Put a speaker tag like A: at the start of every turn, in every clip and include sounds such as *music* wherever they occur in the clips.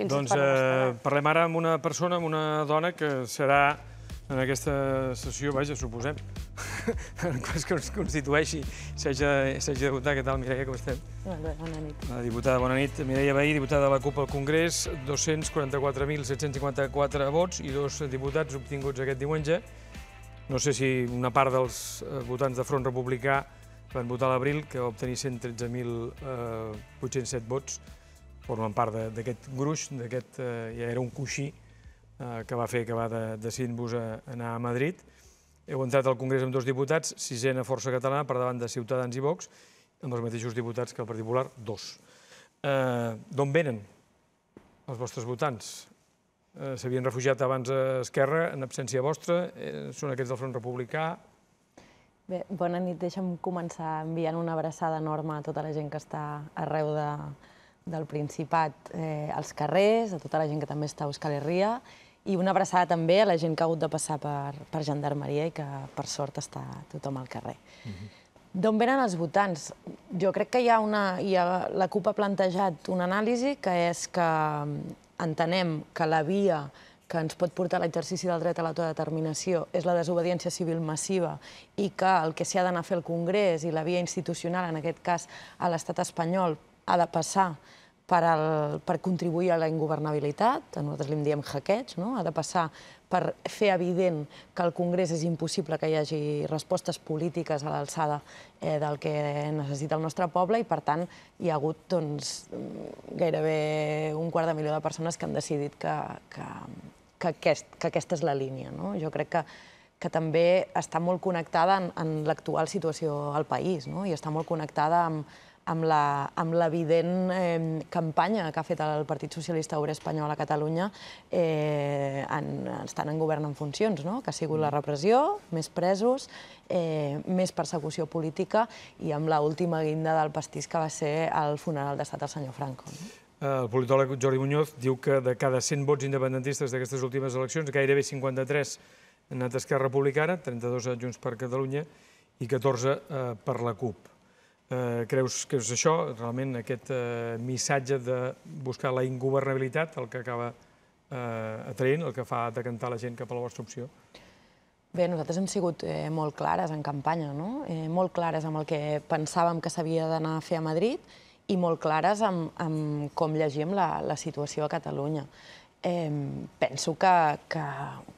A: Fins doncs eh, parlem ara amb una persona, amb una dona que serà en aquesta sessió, vaja, suposem, *laughs* en cas que ens constitueixi, Seja de votar. Què tal, Mireia, com estem?
B: Bona nit.
A: La diputada, bona nit. Mireia Bahí, diputada de la CUP al Congrés, 244.754 vots i dos diputats obtinguts aquest diumenge. No sé si una part dels eh, votants de Front Republicà van votar a l'abril, que va obtenir 113.807 eh, vots, formen part d'aquest gruix, d'aquest, eh, ja era un coixí eh, que va fer que va de, de a anar a Madrid. Heu entrat al Congrés amb dos diputats, sisena força catalana per davant de Ciutadans i Vox, amb els mateixos diputats que el Partit Popular, dos. Eh, D'on venen els vostres votants? Eh, S'havien refugiat abans a Esquerra, en absència vostra? Eh, són aquests del Front Republicà?
B: Bé, bona nit. Deixa'm començar enviant una abraçada enorme a tota la gent que està arreu de, del Principat eh, als carrers, a tota la gent que també està a Euskal Herria, i una abraçada també a la gent que ha hagut de passar per, per Gendarmeria i que, per sort, està tothom al carrer. Uh mhm. -huh. D'on venen els votants? Jo crec que hi ha una... Hi ha, la CUP ha plantejat una anàlisi que és que mm, entenem que la via que ens pot portar l'exercici del dret a l'autodeterminació és la desobediència civil massiva i que el que s'hi ha d'anar a fer al Congrés i la via institucional, en aquest cas a l'estat espanyol, ha de passar per, el, per contribuir a la ingovernabilitat, nosaltres li diem hackeig, no? ha de passar per fer evident que al Congrés és impossible que hi hagi respostes polítiques a l'alçada eh, del que necessita el nostre poble i, per tant, hi ha hagut doncs, gairebé un quart de milió de persones que han decidit que, que, que, aquest, que aquesta és la línia. No? Jo crec que que també està molt connectada en, en l'actual situació al país no? i està molt connectada amb, amb l'evident eh, campanya que ha fet el Partit Socialista Obrer Espanyol a Catalunya, eh, estan en govern en funcions, no? que ha sigut la mm. repressió, més presos, eh, més persecució política i amb l'última guinda del pastís que va ser el funeral d'estat del senyor Franco. No?
A: El politòleg Jordi Muñoz diu que de cada 100 vots independentistes d'aquestes últimes eleccions, gairebé 53 han anat a Esquerra Republicana, 32 a Junts per Catalunya i 14 eh, per la CUP. Eh, creus que és això, realment, aquest eh, missatge de buscar la ingovernabilitat, el que acaba eh, atraient, el que fa decantar la gent cap a la vostra opció?
B: Bé, nosaltres hem sigut eh, molt clares en campanya, no? Eh, molt clares amb el que pensàvem que s'havia d'anar a fer a Madrid i molt clares amb, amb com llegim la, la situació a Catalunya penso que, que,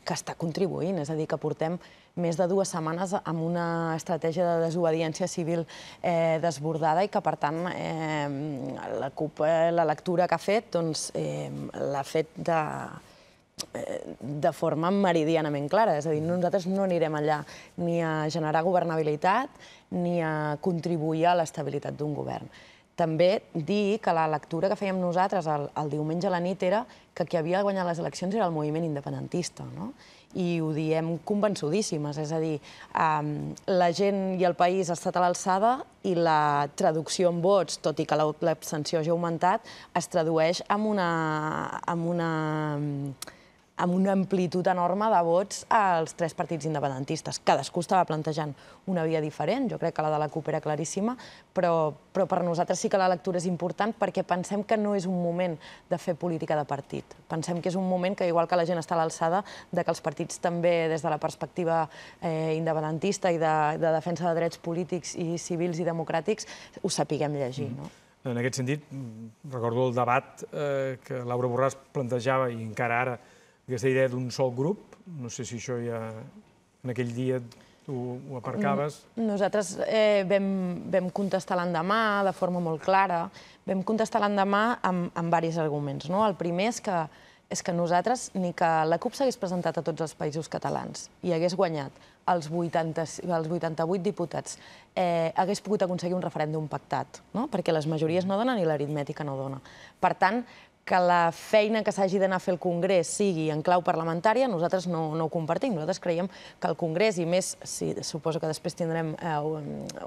B: que està contribuint, és a dir, que portem més de dues setmanes amb una estratègia de desobediència civil eh, desbordada i que, per tant, eh, la CUP, eh, la lectura que ha fet, doncs, eh, l'ha fet de, eh, de forma meridianament clara. És a dir, nosaltres no anirem allà ni a generar governabilitat ni a contribuir a l'estabilitat d'un govern també dir que la lectura que fèiem nosaltres el, el diumenge a la nit era que qui havia guanyat les eleccions era el moviment independentista, no? i ho diem convençudíssimes, és a dir, um, la gent i el país ha estat a l'alçada i la traducció en vots, tot i que l'abstenció ja ha augmentat, es tradueix amb una... Amb una amb una amplitud enorme de vots als tres partits independentistes. Cadascú estava plantejant una via diferent, jo crec que la de la CUP era claríssima, però, però per nosaltres sí que la lectura és important perquè pensem que no és un moment de fer política de partit. Pensem que és un moment que, igual que la gent està a l'alçada, de que els partits també, des de la perspectiva eh, independentista i de, de defensa de drets polítics i civils i democràtics, ho sapiguem llegir. Mm no?
A: En aquest sentit, mm, recordo el debat eh, que Laura Borràs plantejava, i encara ara aquesta idea d'un sol grup, no sé si això ja en aquell dia tu ho aparcaves.
B: Mm, nosaltres eh, vam, vam contestar l'endemà de forma molt clara, vam contestar l'endemà amb, amb diversos arguments. No? El primer és que, és que nosaltres, ni que la CUP s'hagués presentat a tots els països catalans i hagués guanyat els, 80, els 88 diputats, eh, hagués pogut aconseguir un referèndum pactat, no? perquè les majories no donen i l'aritmètica no dona. Per tant, que la feina que s'hagi d'anar a fer el Congrés sigui en clau parlamentària, nosaltres no, no ho compartim. Nosaltres creiem que el Congrés, i més, si, suposo que després tindrem eh,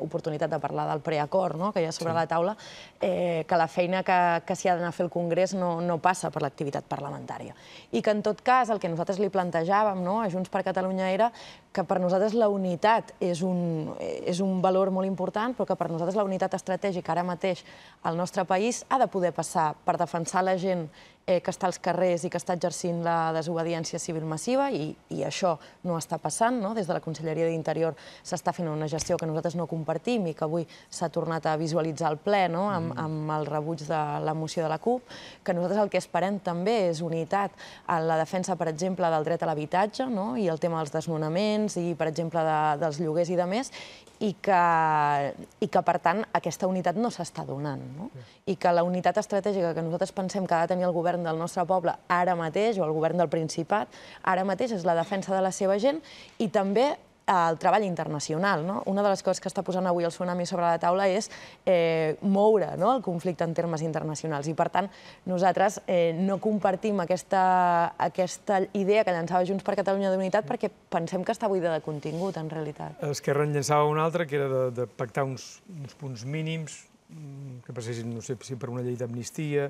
B: oportunitat de parlar del preacord no? que hi ha sobre sí. la taula, eh, que la feina que, que s'hi ha d'anar a fer el Congrés no, no passa per l'activitat parlamentària. I que, en tot cas, el que nosaltres li plantejàvem no? a Junts per Catalunya era que per nosaltres la unitat és un, és un valor molt important, però que per nosaltres la unitat estratègica ara mateix al nostre país ha de poder passar per defensar la gent eh, que està als carrers i que està exercint la desobediència civil massiva i, i això no està passant. No? Des de la Conselleria d'Interior s'està fent una gestió que nosaltres no compartim i que avui s'ha tornat a visualitzar al ple no? amb, mm. amb el rebuig de la moció de la CUP, que nosaltres el que esperem també és unitat en la defensa, per exemple, del dret a l'habitatge no? i el tema dels desnonaments i, per exemple, de, dels lloguers i de més, i que, i que, per tant, aquesta unitat no s'està donant. No? I que la unitat estratègica que nosaltres pensem que ha de tenir el govern del nostre poble ara mateix, o el govern del Principat, ara mateix és la defensa de la seva gent i també el treball internacional. No? Una de les coses que està posant avui el tsunami sobre la taula és eh, moure no? el conflicte en termes internacionals. I, per tant, nosaltres eh, no compartim aquesta, aquesta idea que llançava Junts per Catalunya d'Unitat perquè pensem que està buida de contingut, en realitat.
A: Esquerra en llançava una altra, que era de, de pactar uns, uns punts mínims mm, que passessin, no sé si per una llei d'amnistia,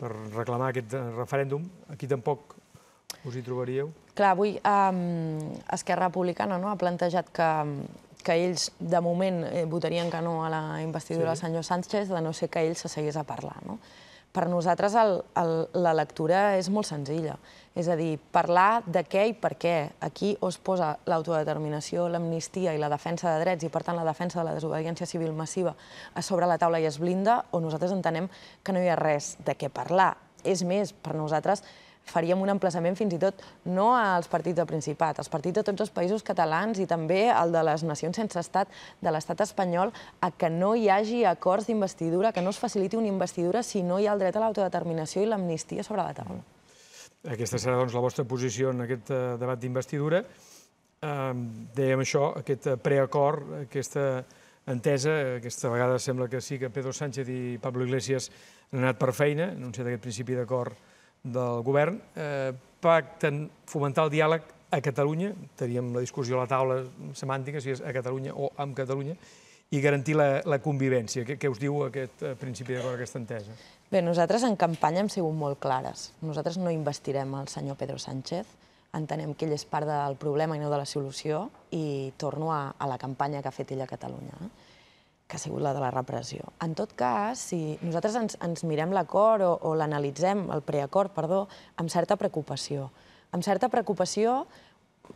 A: per reclamar aquest referèndum. Aquí tampoc us hi trobaríeu?
B: Clar, avui um, Esquerra Republicana no, ha plantejat que, que ells, de moment, eh, votarien que no a la investidura sí. del senyor Sánchez, de no ser que ell se seguís a parlar. No? Per nosaltres el, el, la lectura és molt senzilla. És a dir, parlar de què i per què. Aquí es posa l'autodeterminació, l'amnistia i la defensa de drets, i per tant la defensa de la desobediència civil massiva a sobre la taula i es blinda, o nosaltres entenem que no hi ha res de què parlar. És més, per nosaltres, faríem un emplaçament fins i tot no als partits del Principat, als partits de tots els països catalans i també al de les nacions sense estat de l'estat espanyol a que no hi hagi acords d'investidura, que no es faciliti una investidura si no hi ha el dret a l'autodeterminació i l'amnistia sobre la taula.
A: Aquesta serà doncs, la vostra posició en aquest uh, debat d'investidura. Uh, dèiem això, aquest eh, preacord, aquesta entesa, aquesta vegada sembla que sí que Pedro Sánchez i Pablo Iglesias han anat per feina, anunciat aquest principi d'acord del govern eh, pacten fomentar el diàleg a Catalunya, teníem la discussió a la taula semàntica, si és a Catalunya o amb Catalunya, i garantir la, la convivència. Què, us diu aquest eh, principi d'acord, aquesta entesa?
B: Bé, nosaltres en campanya hem sigut molt clares. Nosaltres no investirem el senyor Pedro Sánchez, entenem que ell és part del problema i no de la solució, i torno a, a la campanya que ha fet ell a Catalunya. Eh? que ha sigut la de la repressió. En tot cas, si nosaltres ens, ens mirem l'acord o, o l'analitzem, el preacord, perdó, amb certa preocupació. Amb certa preocupació,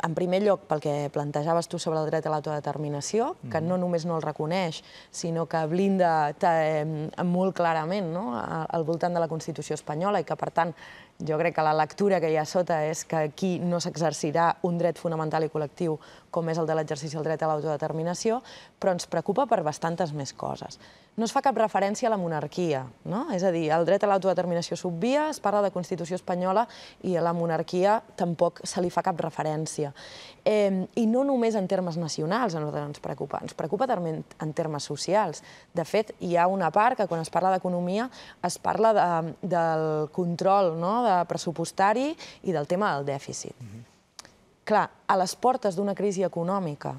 B: en primer lloc, pel que plantejaves tu sobre el dret a l'autodeterminació, mm -hmm. que no només no el reconeix, sinó que blinda eh, molt clarament no? al voltant de la Constitució espanyola i que, per tant, jo crec que la lectura que hi ha sota és que aquí no s'exercirà un dret fonamental i col·lectiu com és el de l'exercici del dret a l'autodeterminació, però ens preocupa per bastantes més coses. No es fa cap referència a la monarquia, no? És a dir, el dret a l'autodeterminació s'obvia, es parla de Constitució espanyola i a la monarquia tampoc se li fa cap referència. Eh, I no només en termes nacionals a nosaltres ens preocupa, ens preocupa també en termes socials. De fet, hi ha una part que quan es parla d'economia es parla de, del control no? de pressupostari i del tema del dèficit. Mm -hmm. Clar, a les portes d'una crisi econòmica,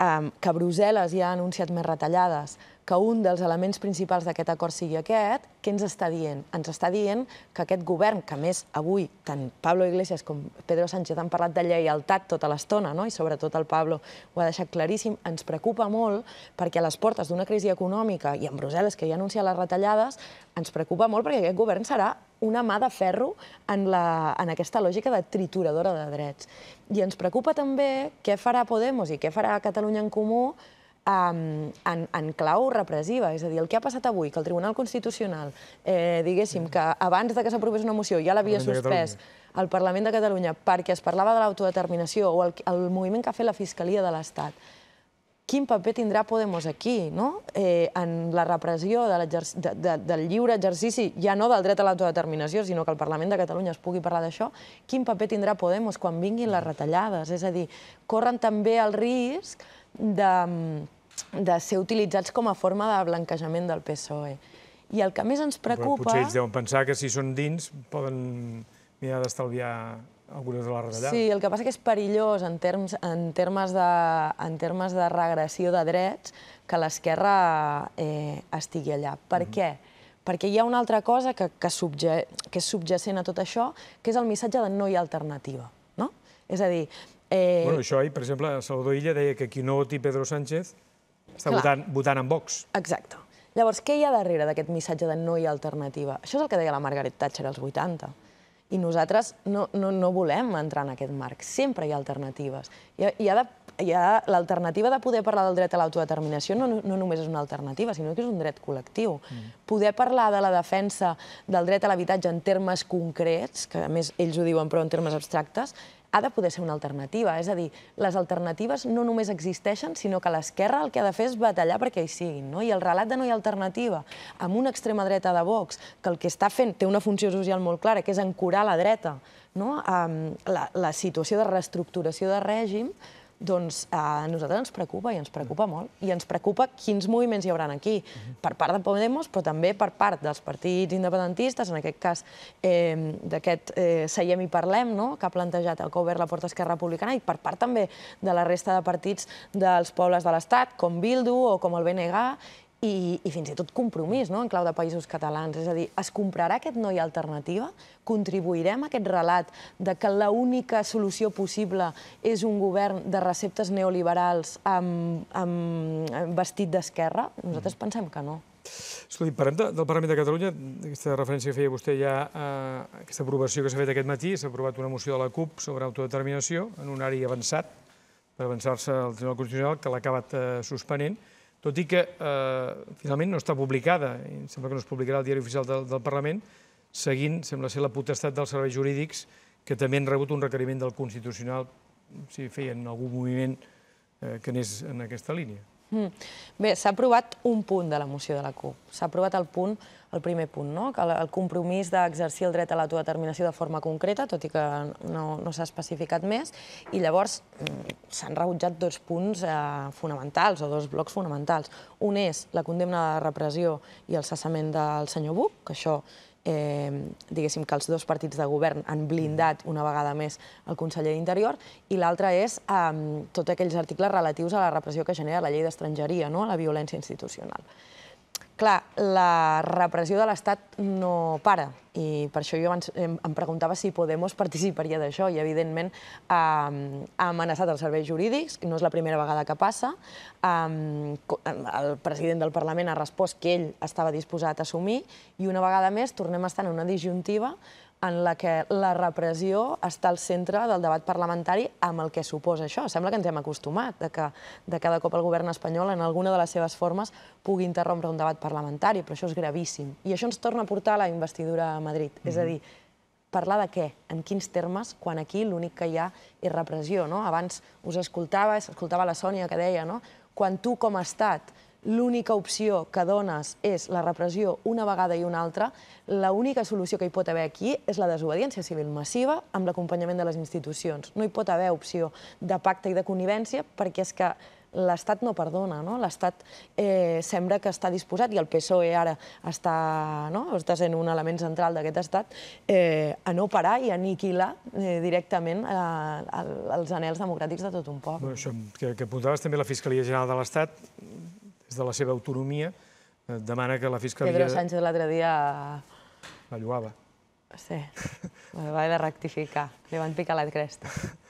B: eh, que Brussel·les ja ha anunciat més retallades, que un dels elements principals d'aquest acord sigui aquest, què ens està dient? Ens està dient que aquest govern, que més avui tant Pablo Iglesias com Pedro Sánchez han parlat de lleialtat tota l'estona, no? i sobretot el Pablo ho ha deixat claríssim, ens preocupa molt perquè a les portes d'una crisi econòmica i en Brussel·les que ja anunciat les retallades, ens preocupa molt perquè aquest govern serà una mà de ferro en, la, en aquesta lògica de trituradora de drets. I ens preocupa també què farà Podemos i què farà Catalunya en Comú um, en, en clau repressiva. És a dir, el que ha passat avui, que el Tribunal Constitucional, eh, diguéssim, que abans de que s'aprovés una moció ja l'havia suspès al Parlament de Catalunya perquè es parlava de l'autodeterminació o el, el moviment que ha fet la Fiscalia de l'Estat quin paper tindrà Podemos aquí, no? eh, en la repressió de de, de, del lliure exercici, ja no del dret a l'autodeterminació, sinó que el Parlament de Catalunya es pugui parlar d'això, quin paper tindrà Podemos quan vinguin les retallades? És a dir, corren també el risc de, de ser utilitzats com a forma de blanquejament del PSOE. I el que més ens preocupa... Però potser ells
A: deuen pensar que si són dins poden mirar d'estalviar algunes de la retallades. Sí, el que
B: passa que és perillós en termes, en termes, de, en termes de regressió de drets que l'esquerra eh, estigui allà. Per què? Perquè hi ha una altra cosa que, que, subge, que és subjacent a tot això, que és el missatge de no hi ha alternativa. No? És a dir... Eh... Bueno,
A: això ahir, per exemple, Salvador Illa deia que qui no voti Pedro Sánchez està Clar. votant, votant en Vox.
B: Exacte. Llavors, què hi ha darrere d'aquest missatge de no hi ha alternativa? Això és el que deia la Margaret Thatcher als 80 i nosaltres no, no, no volem entrar en aquest marc. Sempre hi ha alternatives. Hi ha, hi ha de hi ha l'alternativa de poder parlar del dret a l'autodeterminació no, no només és una alternativa, sinó que és un dret col·lectiu. Mm. Poder parlar de la defensa del dret a l'habitatge en termes concrets, que a més ells ho diuen però en termes abstractes, ha de poder ser una alternativa. És a dir, les alternatives no només existeixen, sinó que l'esquerra el que ha de fer és batallar perquè hi siguin. No? I el relat de no hi ha alternativa, amb una extrema dreta de Vox, que el que està fent té una funció social molt clara, que és ancorar la dreta, no? la, la situació de reestructuració de règim, doncs eh, a nosaltres ens preocupa i ens preocupa mm. molt. I ens preocupa quins moviments hi hauran aquí, mm-hmm. per part de Podemos, però també per part dels partits independentistes, en aquest cas eh, d'aquest eh, Seiem i Parlem, no? que ha plantejat el que ha obert la porta Esquerra Republicana, i per part també de la resta de partits dels pobles de l'Estat, com Bildu o com el BNG, i, i fins i tot compromís no? en clau de països catalans. És a dir, es comprarà aquest noi alternativa? Contribuirem a aquest relat de que l'única solució possible és un govern de receptes neoliberals amb, amb, amb vestit d'esquerra? Nosaltres mm. pensem que no.
A: Escolti, parlem de, del Parlament de Catalunya, aquesta referència que feia vostè ja, eh, aquesta aprovació que s'ha fet aquest matí, s'ha aprovat una moció de la CUP sobre autodeterminació en un àrea avançat per avançar-se al Tribunal Constitucional, que l'ha acabat eh, suspenent tot i que eh, finalment no està publicada, sembla que no es publicarà al diari oficial del, Parlament, seguint, sembla ser, la potestat dels serveis jurídics, que també han rebut un requeriment del Constitucional si feien algun moviment eh, que anés en aquesta línia.
B: Mm. Bé, s'ha aprovat un punt de la moció de la CUP. S'ha aprovat el punt, el primer punt, no? que el compromís d'exercir el dret a l'autodeterminació de forma concreta, tot i que no, no s'ha especificat més, i llavors mm, s'han rebutjat dos punts eh, fonamentals, o dos blocs fonamentals. Un és la condemna de la repressió i el cessament del senyor Buch, que això eh, diguéssim que els dos partits de govern han blindat una vegada més el conseller d'Interior, i l'altre és ehm, tots aquells articles relatius a la repressió que genera la llei d'estrangeria, no? a la violència institucional. Clar, la repressió de l'Estat no para, i per això jo abans em preguntava si Podemos participaria d'això, i evidentment ha amenaçat els serveis jurídics, no és la primera vegada que passa. el president del Parlament ha respost que ell estava disposat a assumir, i una vegada més tornem a estar en una disjuntiva en la que la repressió està al centre del debat parlamentari amb el que suposa això. Sembla que ens hem acostumat de que de cada cop el govern espanyol en alguna de les seves formes pugui interrompre un debat parlamentari, però això és gravíssim. I això ens torna a portar a la investidura a Madrid. Mm -hmm. És a mm-hmm. dir, parlar de què, en quins termes, quan aquí l'únic que hi ha és repressió. No? Abans us escoltava, escoltava la Sònia que deia, no? quan tu com a estat l'única opció que dones és la repressió una vegada i una altra, l'única solució que hi pot haver aquí és la desobediència civil massiva amb l'acompanyament de les institucions. No hi pot haver opció de pacte i de connivencia perquè és que l'Estat no perdona, no? l'Estat eh, sembla que està disposat, i el PSOE ara està, no? està sent un element central d'aquest Estat, eh, a no parar i aniquilar eh, directament a, eh, els anells democràtics de tot un poble.
A: Bueno, això que, que apuntaves també la Fiscalia General de l'Estat, des de la seva autonomia, eh, demana que la Fiscalia... Pedro Sánchez
B: l'altre dia... La lloava. Sí, va *laughs* haver de rectificar. Li van picar la cresta. *laughs*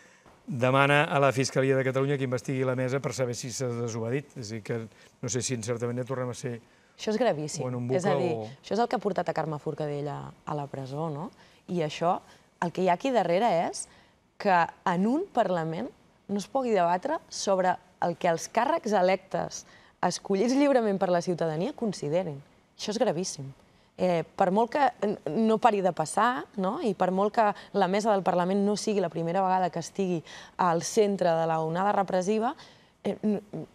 A: Demana a la Fiscalia de Catalunya que investigui la mesa per saber si s'ha desobedit. És a dir, que no sé si en certa manera tornem a ser... Això és
B: gravíssim. és a dir, això és el que ha portat a Carme Forcadell a, a la presó, no? I això, el que hi ha aquí darrere és que en un Parlament no es pugui debatre sobre el que els càrrecs electes escollits lliurement per la ciutadania, consideren. Això és gravíssim. Eh, per molt que no pari de passar, no? i per molt que la mesa del Parlament no sigui la primera vegada que estigui al centre de la onada repressiva, eh,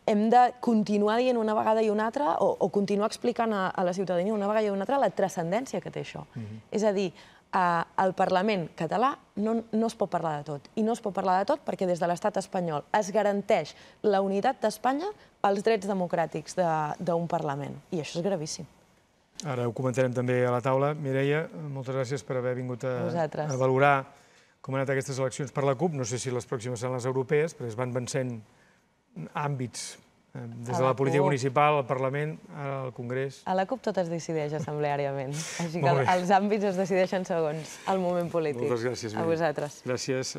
B: hem de continuar dient una vegada i una altra o, o continuar explicant a, a la ciutadania una vegada i una altra la transcendència que té això. Mm -hmm. És a dir, al eh, Parlament català no, no es pot parlar de tot. I no es pot parlar de tot perquè des de l'estat espanyol es garanteix la unitat d'Espanya als drets democràtics d'un de, Parlament. I això és gravíssim.
A: Ara ho comentarem també a la taula. Mireia, moltes gràcies per haver vingut a, a valorar com han anat aquestes eleccions per la CUP. No sé si les pròximes seran les europees, perquè es van vencent àmbits Eh, des de la, la política municipal, al Parlament, al Congrés...
B: A la CUP tot es decideix assembleàriament, així que els àmbits es decideixen segons el moment polític. Moltes gràcies, A vosaltres.
A: Gràcies.